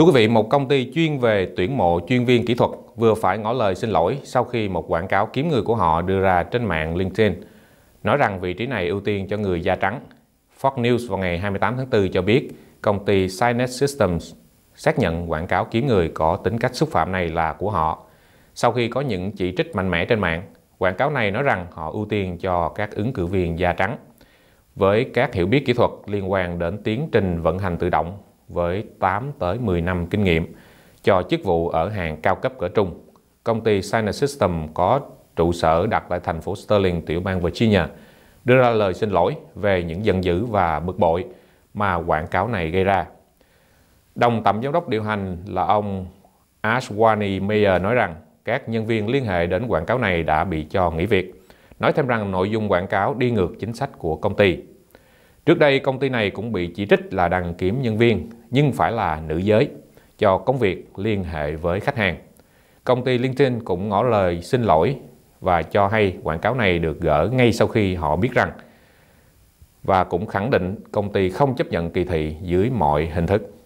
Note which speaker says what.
Speaker 1: Thưa quý vị, một công ty chuyên về tuyển mộ chuyên viên kỹ thuật vừa phải ngỏ lời xin lỗi sau khi một quảng cáo kiếm người của họ đưa ra trên mạng LinkedIn, nói rằng vị trí này ưu tiên cho người da trắng. Fox News vào ngày 28 tháng 4 cho biết công ty Cynet Systems xác nhận quảng cáo kiếm người có tính cách xúc phạm này là của họ. Sau khi có những chỉ trích mạnh mẽ trên mạng, quảng cáo này nói rằng họ ưu tiên cho các ứng cử viên da trắng. Với các hiểu biết kỹ thuật liên quan đến tiến trình vận hành tự động với 8 tới 10 năm kinh nghiệm cho chức vụ ở hàng cao cấp cỡ trung. Công ty Sinus System có trụ sở đặt tại thành phố Sterling, tiểu bang Virginia, đưa ra lời xin lỗi về những giận dữ và bực bội mà quảng cáo này gây ra. Đồng tổng giám đốc điều hành là ông Ashwani Mayer nói rằng các nhân viên liên hệ đến quảng cáo này đã bị cho nghỉ việc. Nói thêm rằng nội dung quảng cáo đi ngược chính sách của công ty. Trước đây công ty này cũng bị chỉ trích là đăng kiểm nhân viên nhưng phải là nữ giới cho công việc liên hệ với khách hàng. Công ty LinkedIn cũng ngỏ lời xin lỗi và cho hay quảng cáo này được gỡ ngay sau khi họ biết rằng và cũng khẳng định công ty không chấp nhận kỳ thị dưới mọi hình thức.